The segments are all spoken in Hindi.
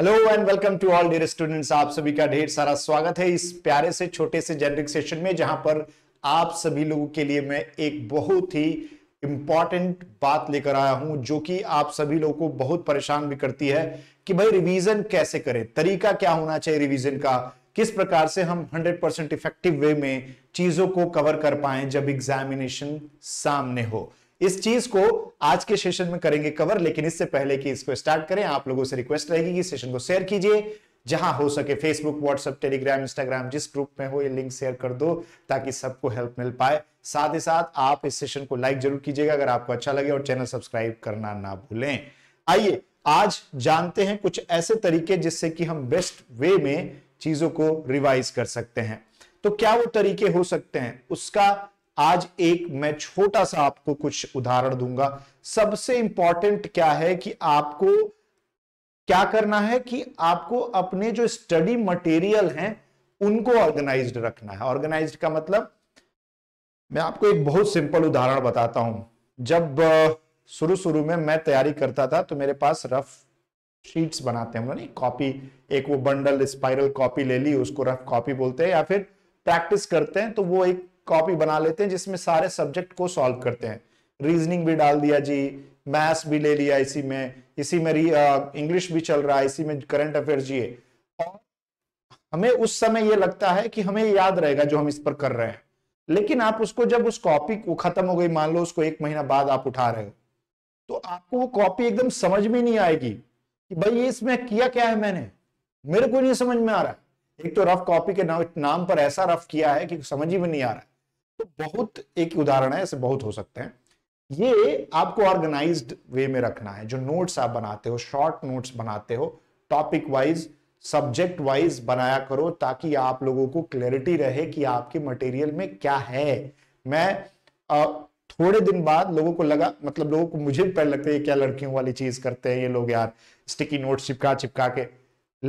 hello and welcome to all dear students आप सभी का ढेर सारा स्वागत है इस प्यारे से छोटे से जेनरिक सेशन में जहां पर आप सभी लोगों के लिए मैं एक बहुत ही इंपॉर्टेंट बात लेकर आया हूं जो कि आप सभी लोगों को बहुत परेशान भी करती है कि भाई रिवीजन कैसे करें तरीका क्या होना चाहिए रिवीजन का किस प्रकार से हम 100 परसेंट इफेक्टिव वे में चीजों को कवर कर पाए जब एग्जामिनेशन सामने हो इस चीज को आज के सेशन में करेंगे कवर लेकिन इससे पहले कि इसको स्टार्ट करें आप लोगों से रिक्वेस्ट रहेगी कि सेशन को शेयर कीजिए जहां हो सके फेसबुक व्हाट्सएप टेलीग्राम इंस्टाग्राम जिस ग्रुप में हो ये लिंक शेयर कर दो ताकि सबको हेल्प मिल पाए साथ ही साथ आप इस सेशन को लाइक जरूर कीजिएगा अगर आपको अच्छा लगे और चैनल सब्सक्राइब करना ना भूलें आइए आज जानते हैं कुछ ऐसे तरीके जिससे कि हम बेस्ट वे में चीजों को रिवाइज कर सकते हैं तो क्या वो तरीके हो सकते हैं उसका आज एक मैं छोटा सा आपको कुछ उदाहरण दूंगा सबसे इंपॉर्टेंट क्या है कि आपको क्या करना है कि आपको अपने जो स्टडी मटेरियल हैं उनको ऑर्गेनाइज्ड रखना है ऑर्गेनाइज्ड का मतलब मैं आपको एक बहुत सिंपल उदाहरण बताता हूं जब शुरू शुरू में मैं तैयारी करता था तो मेरे पास रफ शीट्स बनाते हैं नहीं कॉपी एक वो बंडल स्पाइरल कॉपी ले ली उसको रफ कॉपी बोलते हैं या फिर प्रैक्टिस करते हैं तो वो एक कॉपी बना लेते हैं जिसमें सारे सब्जेक्ट को सॉल्व करते हैं रीजनिंग भी डाल दिया जी मैथ्स भी ले लिया इसी में इसी में इंग्लिश भी चल रहा है इसी में करंट अफेयर जी और हमें उस समय ये लगता है कि हमें याद रहेगा जो हम इस पर कर रहे हैं लेकिन आप उसको जब उस कॉपी को खत्म हो गई मान लो उसको एक महीना बाद आप उठा रहे हो तो आपको वो कॉपी एकदम समझ में नहीं आएगी कि भाई ये इसमें किया क्या है मैंने मेरे को नहीं समझ में आ रहा है एक तो रफ कॉपी के नाम नाम पर ऐसा रफ किया है कि समझ ही में नहीं आ रहा है तो बहुत एक उदाहरण है ऐसे बहुत हो सकते हैं ये आपको ऑर्गेनाइज्ड वे में रखना है जो नोट्स आप बनाते हो शॉर्ट नोट्स बनाते हो टॉपिक वाइज सब्जेक्ट वाइज बनाया करो ताकि आप लोगों को क्लैरिटी रहे कि आपके मटेरियल में क्या है मैं आ, थोड़े दिन बाद लोगों को लगा मतलब लोगों को मुझे भी पहले लगता है क्या लड़कियों वाली चीज करते हैं ये लोग यार स्टिकी नोट चिपका चिपका के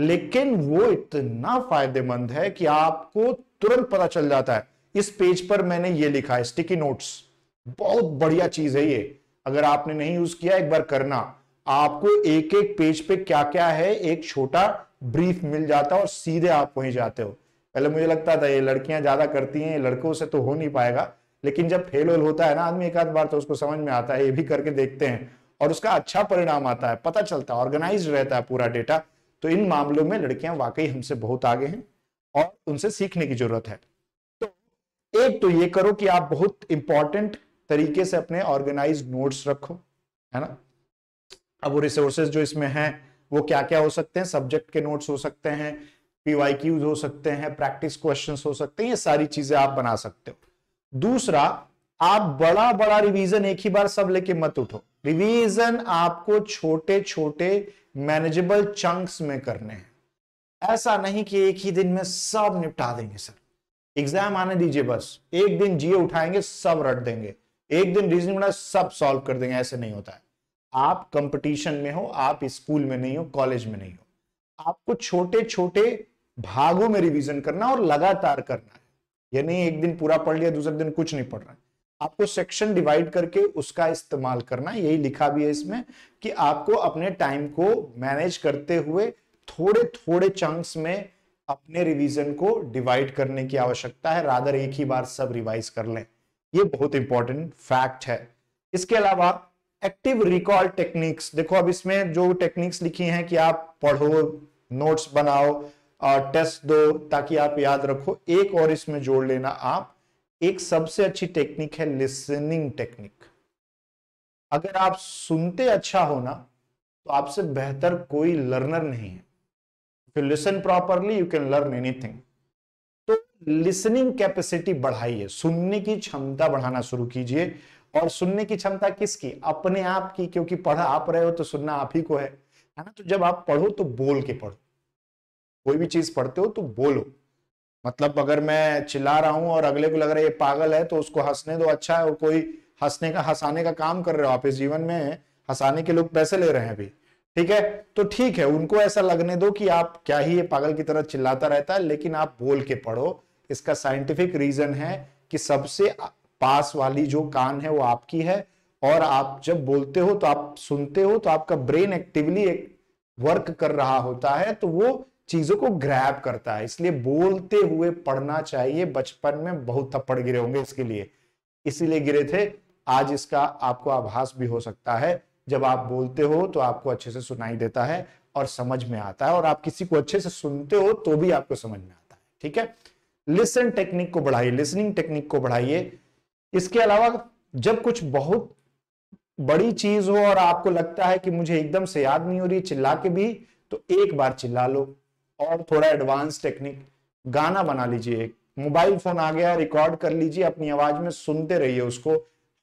लेकिन वो इतना फायदेमंद है कि आपको तुरंत पता चल जाता है इस पेज पर मैंने ये लिखा है स्टिकी नोट्स बहुत बढ़िया चीज है ये अगर आपने नहीं यूज किया एक बार करना आपको एक एक पेज पे क्या क्या है एक छोटा ब्रीफ मिल जाता है और सीधे आप वहीं जाते हो पहले मुझे लगता था ये लड़कियां ज्यादा करती हैं लड़कों से तो हो नहीं पाएगा लेकिन जब फेल वेल होता है ना आदमी एक आध बार तो उसको समझ में आता है ये भी करके देखते हैं और उसका अच्छा परिणाम आता है पता चलता है ऑर्गेनाइज रहता है पूरा डेटा तो इन मामलों में लड़कियां वाकई हमसे बहुत आगे हैं और उनसे सीखने की जरूरत है एक तो ये करो कि आप बहुत इंपॉर्टेंट तरीके से अपने ऑर्गेनाइज नोट्स रखो है ना अब वो रिसोर्सेज जो इसमें हैं वो क्या क्या हो सकते हैं सब्जेक्ट के नोट्स हो सकते हैं क्यूज हो सकते हैं प्रैक्टिस क्वेश्चन हो सकते हैं ये सारी चीजें आप बना सकते हो दूसरा आप बड़ा बड़ा रिवीजन एक ही बार सब लेके मत उठो रिवीजन आपको छोटे छोटे मैनेजेबल चंक्स में करने हैं ऐसा नहीं कि एक ही दिन में सब निपटा देंगे सर एग्जाम आने दीजिए बस एक दिन जिए उठाएंगे सब रट देंगे एक दिन रीजनिंग बना सब सॉल्व कर देंगे ऐसे नहीं होता है आप कंपटीशन में हो आप स्कूल में नहीं हो कॉलेज में नहीं हो आपको छोटे छोटे भागों में रिवीजन करना और लगातार करना है नहीं एक दिन पूरा पढ़ लिया दूसरे दिन कुछ नहीं पढ़ रहा है आपको सेक्शन डिवाइड करके उसका इस्तेमाल करना यही लिखा भी है इसमें कि आपको अपने टाइम को मैनेज करते हुए थोड़े थोड़े चंक्स में अपने रिवीजन को डिवाइड करने की आवश्यकता है रादर एक ही बार सब रिवाइज कर लें ये बहुत इंपॉर्टेंट फैक्ट है इसके अलावा एक्टिव रिकॉल टेक्निक्स देखो अब इसमें जो टेक्निक्स लिखी हैं कि आप पढ़ो नोट्स बनाओ और टेस्ट दो ताकि आप याद रखो एक और इसमें जोड़ लेना आप एक सबसे अच्छी टेक्निक है लिसनिंग टेक्निक अगर आप सुनते अच्छा हो ना तो आपसे बेहतर कोई लर्नर नहीं है if you listen properly you can learn anything तो लिसनिंग कैपेसिटी बढ़ाइए सुनने की क्षमता बढ़ाना शुरू कीजिए और सुनने की क्षमता किसकी अपने आप की क्योंकि पढ़ा आप रहे हो तो सुनना आप ही को है है ना तो जब आप पढ़ो तो बोल के पढ़ो कोई भी चीज पढ़ते हो तो बोलो मतलब अगर मैं चिल्ला रहा हूं और अगले को लग रहा है ये पागल है तो उसको हंसने दो अच्छा है और कोई हंसने का हंसाने का काम कर रहे हो आप इस जीवन में हंसाने के लोग पैसे ले रहे हैं अभी ठीक है तो ठीक है उनको ऐसा लगने दो कि आप क्या ही ये पागल की तरह चिल्लाता रहता है लेकिन आप बोल के पढ़ो इसका साइंटिफिक रीजन है कि सबसे पास वाली जो कान है वो आपकी है और आप जब बोलते हो तो आप सुनते हो तो आपका ब्रेन एक्टिवली एक वर्क कर रहा होता है तो वो चीजों को ग्रैब करता है इसलिए बोलते हुए पढ़ना चाहिए बचपन में बहुत थप्पड़ गिरे होंगे इसके लिए इसीलिए गिरे थे आज इसका आपको आभास भी हो सकता है जब आप बोलते हो तो आपको अच्छे से सुनाई देता है और समझ में आता है और आप किसी को अच्छे से सुनते हो तो भी आपको समझ में आता है ठीक है लिसन टेक्निक को बढ़ाइए लिसनिंग टेक्निक को बढ़ाइए इसके अलावा जब कुछ बहुत बड़ी चीज हो और आपको लगता है कि मुझे एकदम से याद नहीं हो रही चिल्ला के भी तो एक बार चिल्ला लो और थोड़ा एडवांस टेक्निक गाना बना लीजिए मोबाइल फोन आ गया रिकॉर्ड कर लीजिए अपनी आवाज में सुनते रहिए उसको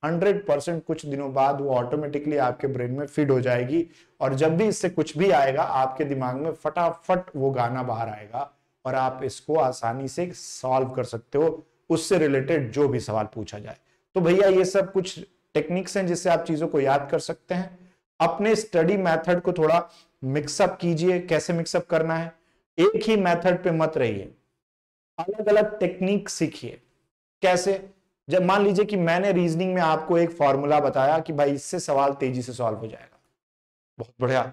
हंड्रेड परसेंट कुछ दिनों बाद वो ऑटोमेटिकली आपके ब्रेन में फिट हो जाएगी और जब भी इससे कुछ भी आएगा आपके दिमाग में फटाफट वो गाना बाहर आएगा और आप इसको आसानी से सॉल्व कर सकते हो उससे रिलेटेड जो भी सवाल पूछा जाए तो भैया ये सब कुछ टेक्निक्स हैं जिससे आप चीजों को याद कर सकते हैं अपने स्टडी मेथड को थोड़ा मिक्सअप कीजिए कैसे मिक्सअप करना है एक ही मेथड पे मत रहिए अलग अलग टेक्निक सीखिए कैसे जब मान लीजिए कि मैंने रीजनिंग में आपको एक फॉर्मूला बताया कि भाई इससे सवाल तेजी से सॉल्व हो जाएगा बहुत बढ़िया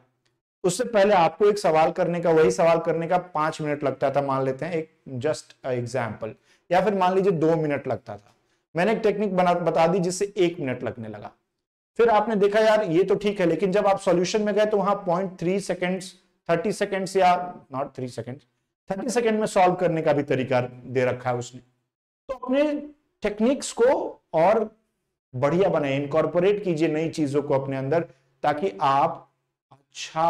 उससे पहले आपको एक सवाल करने का वही सवाल करने का पांच मिनट लगता था मान लेते हैं एक जस्ट एग्जाम्पल या फिर मान लीजिए दो मिनट लगता था मैंने एक टेक्निक बना बता दी जिससे एक मिनट लगने लगा फिर आपने देखा यार ये तो ठीक है लेकिन जब आप सॉल्यूशन में गए तो वहां point three second thirty seconds या not three second thirty second में सॉल्व करने का भी तरीका दे रखा है उसने तो अपने टेक्निक्स को और बढ़िया बनाए इनकॉर्पोरेट कीजिए नई चीजों को अपने अंदर ताकि आप अच्छा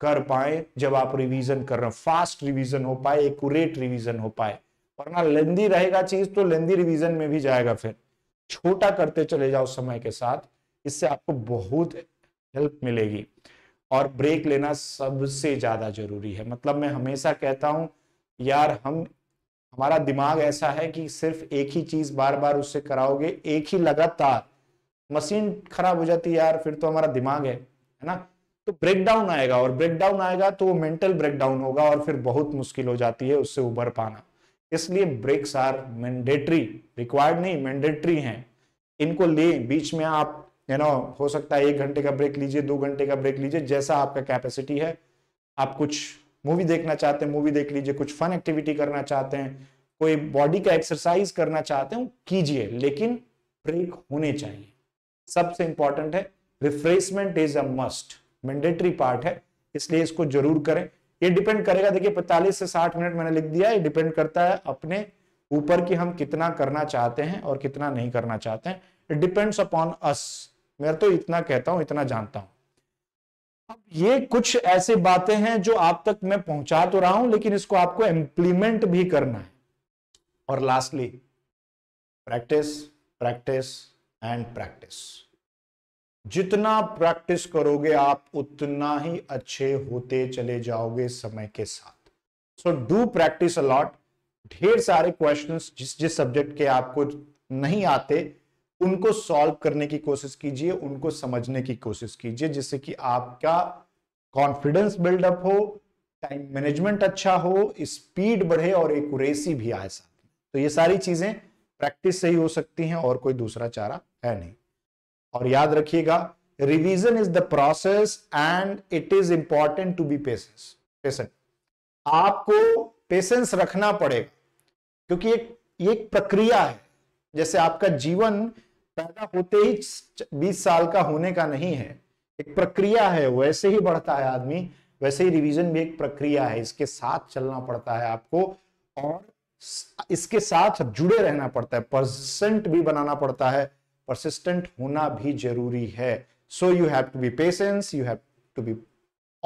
कर पाए जब आप रिवीजन कर रहे हो फास्ट रिवीजन हो पाए एकट रिवीजन हो पाए वरना लेंदी रहेगा चीज तो लेंदी रिवीजन में भी जाएगा फिर छोटा करते चले जाओ समय के साथ इससे आपको बहुत हेल्प मिलेगी और ब्रेक लेना सबसे ज्यादा जरूरी है मतलब मैं हमेशा कहता हूं यार हम हमारा दिमाग ऐसा है कि सिर्फ एक ही चीज बार बार उससे कराओगे एक ही लगातार मशीन खराब हो जाती है यार फिर तो हमारा दिमाग है है ना तो ब्रेकडाउन आएगा और ब्रेकडाउन आएगा तो वो मेंटल ब्रेकडाउन होगा और फिर बहुत मुश्किल हो जाती है उससे उभर पाना इसलिए ब्रेक्स आर मैंडेटरी रिक्वायर्ड नहीं मैंडेटरी हैं इनको ले बीच में आप यू नो हो सकता है एक घंटे का ब्रेक लीजिए दो घंटे का ब्रेक लीजिए जैसा आपका कैपेसिटी है आप कुछ मूवी देखना चाहते हैं मूवी देख लीजिए कुछ फन एक्टिविटी करना चाहते हैं कोई बॉडी का एक्सरसाइज करना चाहते हैं कीजिए लेकिन ब्रेक होने चाहिए सबसे इंपॉर्टेंट है refreshment is a must mandatory part है इसलिए इसको जरूर करें ये डिपेंड करेगा देखिए 45 से 60 मिनट मैंने लिख दिया ये डिपेंड करता है अपने ऊपर की हम कितना करना चाहते हैं और कितना नहीं करना चाहते हैं इट डिपेंड्स अपॉन अस मैं तो इतना कहता हूं इतना जानता हूं ये कुछ ऐसे बातें हैं जो आप तक मैं पहुंचा तो रहा हूं लेकिन इसको आपको इंप्लीमेंट भी करना है और lastly practice practice and practice जितना प्रैक्टिस करोगे आप उतना ही अच्छे होते चले जाओगे समय के साथ सो डू प्रैक्टिस अलॉट ढेर सारे क्वेश्चंस जिस जिस सब्जेक्ट के आपको नहीं आते उनको सॉल्व करने की कोशिश कीजिए उनको समझने की कोशिश कीजिए जिससे कि आपका कॉन्फिडेंस बिल्डअप हो टाइम मैनेजमेंट अच्छा हो स्पीड बढ़े और एक भी आए साथ में तो ये सारी चीजें प्रैक्टिस से ही हो सकती हैं और कोई दूसरा चारा है नहीं और याद रखिएगा revision is the process and it is important to be patience patient आपको पेशेंस रखना पड़ेगा क्योंकि एक एक प्रक्रिया है जैसे आपका जीवन पैदा होते ही बीस साल का होने का नहीं है एक प्रक्रिया है वैसे ही बढ़ता है आदमी वैसे ही रिवीजन भी एक प्रक्रिया है इसके साथ चलना पड़ता है आपको और इसके साथ जुड़े रहना पड़ता है परसेंट भी बनाना पड़ता है परसिस्टेंट होना भी जरूरी है so you have to be patience you have to be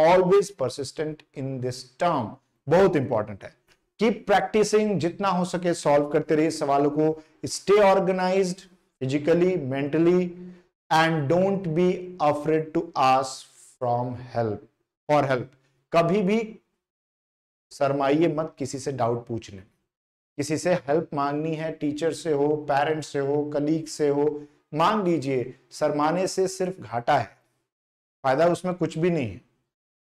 always persistent in this term बहुत इंपॉर्टेंट है कीप प्रैक्टिसिंग जितना हो सके सॉल्व करते रहिए सवालों को stay organised physically mentally and don't be afraid to ask from help for help कभी भी शरमाइए मत किसी से डाउट पूछने किसी से हेल्प मांगनी है टीचर से हो पेरेंट से हो कलीग से हो मांग लीजिए शरमाने से सिर्फ घाटा है फायदा उसमें कुछ भी नहीं है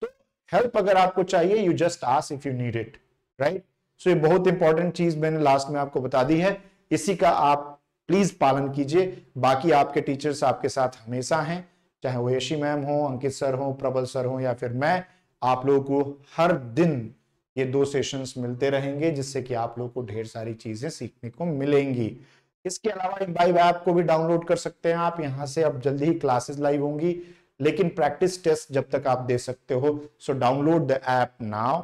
तो हेल्प अगर आपको चाहिए you just ask if you need it right so ये बहुत इंपॉर्टेंट चीज मैंने लास्ट में आपको बता दी है इसी का आप प्लीज पालन कीजिए बाकी आपके टीचर्स आपके साथ हमेशा हैं चाहे वो यशी मैम हो अंकित सर हो प्रबल सर हो या फिर मैं आप लोगों को हर दिन ये दो सेशंस मिलते रहेंगे जिससे कि आप लोग को ढेर सारी चीजें सीखने को मिलेंगी इसके अलावा एक बाइव ऐप को भी डाउनलोड कर सकते हैं आप यहाँ से अब जल्दी ही क्लासेस लाइव होंगी लेकिन प्रैक्टिस टेस्ट जब तक आप दे सकते हो so download the app now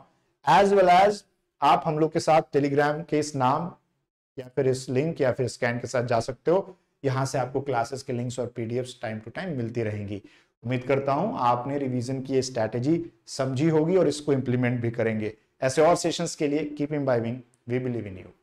as well as आप हम लोग के साथ टेलीग्राम के इस नाम या फिर इस लिंक या फिर स्कैन के साथ जा सकते हो यहाँ से आपको क्लासेस के लिंक्स और पीडीएफ्स टाइम टू टाइम मिलती रहेंगी उम्मीद करता हूं आपने रिवीजन की ये स्ट्रैटेजी समझी होगी और इसको इंप्लीमेंट भी करेंगे ऐसे और सेशंस के लिए keep imbibing we believe in you